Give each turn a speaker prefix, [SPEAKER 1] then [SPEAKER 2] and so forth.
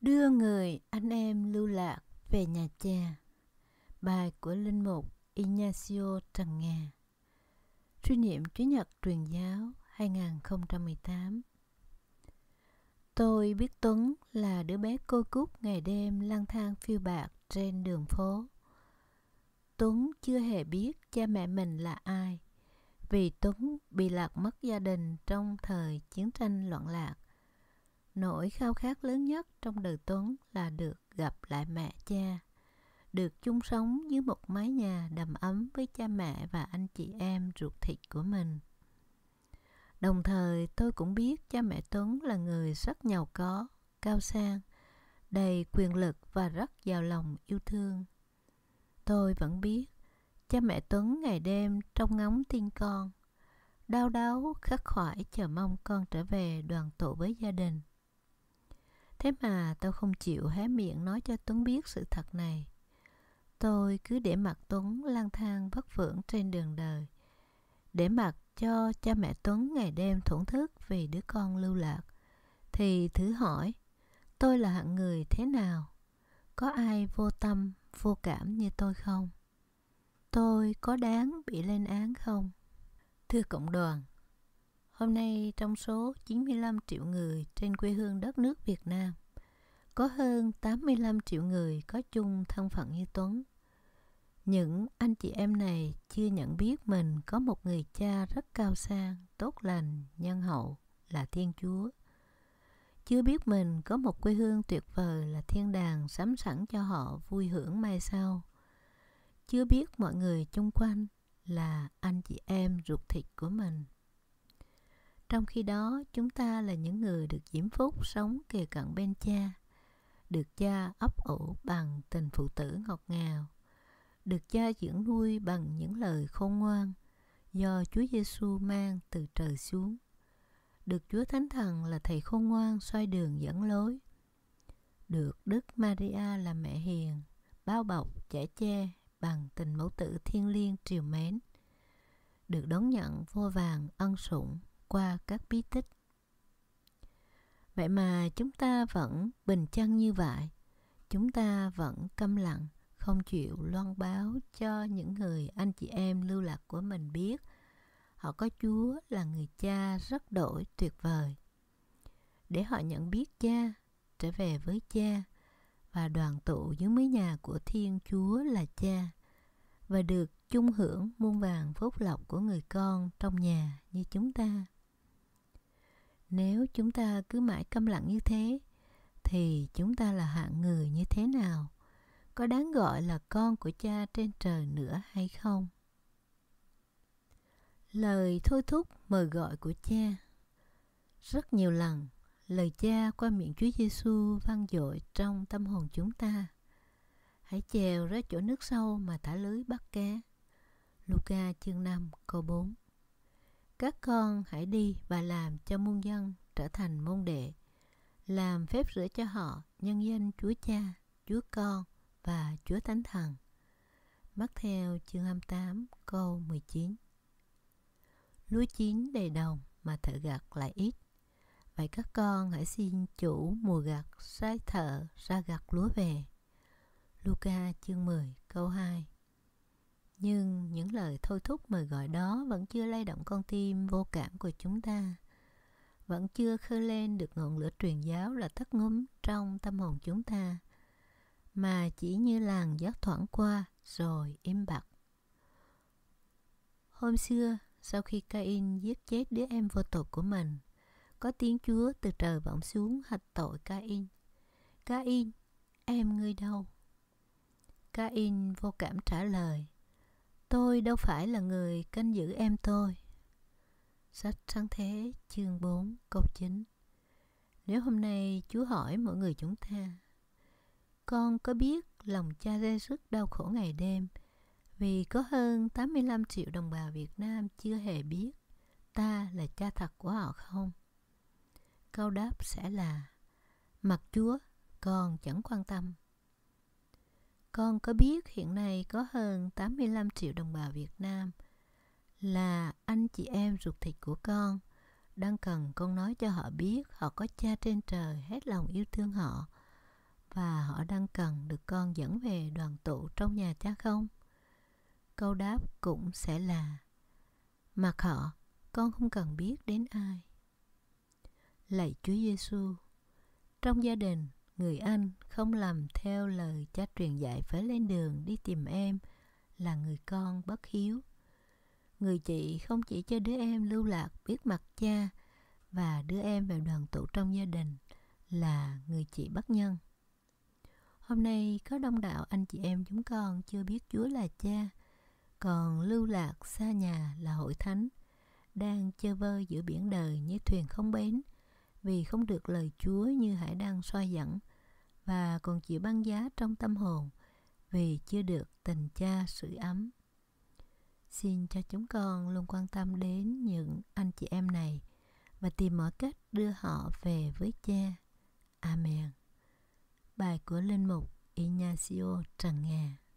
[SPEAKER 1] Đưa người anh em lưu lạc về nhà cha Bài của Linh Mục Ignacio Trần Nga Suy niệm Chủ nhật truyền giáo 2018 Tôi biết Tuấn là đứa bé cô cúc ngày đêm lang thang phiêu bạc trên đường phố. Tuấn chưa hề biết cha mẹ mình là ai, vì Tuấn bị lạc mất gia đình trong thời chiến tranh loạn lạc nỗi khao khát lớn nhất trong đời Tuấn là được gặp lại mẹ cha, được chung sống dưới một mái nhà đầm ấm với cha mẹ và anh chị em ruột thịt của mình. Đồng thời tôi cũng biết cha mẹ Tuấn là người rất giàu có, cao sang, đầy quyền lực và rất giàu lòng yêu thương. Tôi vẫn biết cha mẹ Tuấn ngày đêm trông ngóng tin con, đau đáu khắc khoải chờ mong con trở về đoàn tụ với gia đình. Thế mà tao không chịu hé miệng nói cho Tuấn biết sự thật này. Tôi cứ để mặt Tuấn lang thang vất vưởng trên đường đời. Để mặc cho cha mẹ Tuấn ngày đêm thổn thức vì đứa con lưu lạc. Thì thử hỏi, tôi là hạng người thế nào? Có ai vô tâm, vô cảm như tôi không? Tôi có đáng bị lên án không? Thưa cộng đoàn, Hôm nay trong số 95 triệu người trên quê hương đất nước Việt Nam, có hơn 85 triệu người có chung thân phận như Tuấn. Những anh chị em này chưa nhận biết mình có một người cha rất cao sang, tốt lành, nhân hậu là Thiên Chúa. Chưa biết mình có một quê hương tuyệt vời là thiên đàng sắm sẵn cho họ vui hưởng mai sau. Chưa biết mọi người chung quanh là anh chị em ruột thịt của mình trong khi đó chúng ta là những người được diễm phúc sống kề cận bên cha được cha ấp ủ bằng tình phụ tử ngọt ngào được cha dưỡng nuôi bằng những lời khôn ngoan do Chúa Giêsu mang từ trời xuống. Được Chúa Thánh Thần là thầy khôn ngoan xoay đường dẫn lối. Được Đức Maria là mẹ hiền, bao bọc chở che bằng tình mẫu tử thiêng liêng triều mến. Được đón nhận vô vàng ân sủng qua các bí tích vậy mà chúng ta vẫn bình chân như vậy chúng ta vẫn câm lặng không chịu loan báo cho những người anh chị em lưu lạc của mình biết họ có chúa là người cha rất đổi tuyệt vời để họ nhận biết cha trở về với cha và đoàn tụ dưới mái nhà của thiên chúa là cha và được chung hưởng muôn vàng phúc lộc của người con trong nhà như chúng ta nếu chúng ta cứ mãi câm lặng như thế thì chúng ta là hạng người như thế nào có đáng gọi là con của cha trên trời nữa hay không lời thôi thúc mời gọi của cha rất nhiều lần lời cha qua miệng Chúa Giêsu vang dội trong tâm hồn chúng ta. Hãy chèo ra chỗ nước sâu mà thả lưới bắt cá. Luca chương 5 câu 4 các con hãy đi và làm cho muôn dân trở thành môn đệ làm phép rửa cho họ nhân danh Chúa Cha, Chúa Con và Chúa Thánh Thần. Mắc theo chương 28 câu 19 Lúa chín đầy đồng mà thợ gặt lại ít. Vậy các con hãy xin chủ mùa gặt sai thợ ra gặt lúa về. Luca chương 10 câu 2 nhưng những lời thôi thúc mời gọi đó vẫn chưa lay động con tim vô cảm của chúng ta vẫn chưa khơi lên được ngọn lửa truyền giáo là thất ngấm trong tâm hồn chúng ta mà chỉ như làng gió thoảng qua rồi im bặt hôm xưa sau khi Cain giết chết đứa em vô tội của mình có tiếng Chúa từ trời vọng xuống hạch tội Cain Cain em ngươi đâu Cain vô cảm trả lời Tôi đâu phải là người canh giữ em tôi. Sách sáng thế chương 4 câu 9 Nếu hôm nay Chúa hỏi mọi người chúng ta Con có biết lòng cha ra sức đau khổ ngày đêm Vì có hơn 85 triệu đồng bào Việt Nam chưa hề biết Ta là cha thật của họ không? Câu đáp sẽ là Mặt Chúa con chẳng quan tâm con có biết hiện nay có hơn 85 triệu đồng bào Việt Nam là anh chị em ruột thịt của con đang cần con nói cho họ biết họ có cha trên trời hết lòng yêu thương họ và họ đang cần được con dẫn về đoàn tụ trong nhà cha không? Câu đáp cũng sẽ là Mặc họ, con không cần biết đến ai. Lạy Chúa Giêsu, trong gia đình Người anh không làm theo lời cha truyền dạy phải lên đường đi tìm em là người con bất hiếu. Người chị không chỉ cho đứa em lưu lạc biết mặt cha và đứa em về đoàn tụ trong gia đình là người chị bất nhân. Hôm nay có đông đạo anh chị em chúng con chưa biết Chúa là cha, còn lưu lạc xa nhà là hội thánh, đang chơi vơi giữa biển đời như thuyền không bến – vì không được lời Chúa như Hải đang soi dẫn và còn chịu băng giá trong tâm hồn vì chưa được tình cha sự ấm. Xin cho chúng con luôn quan tâm đến những anh chị em này và tìm mọi cách đưa họ về với cha. Amen. Bài của Linh Mục Ignacio Trần Nga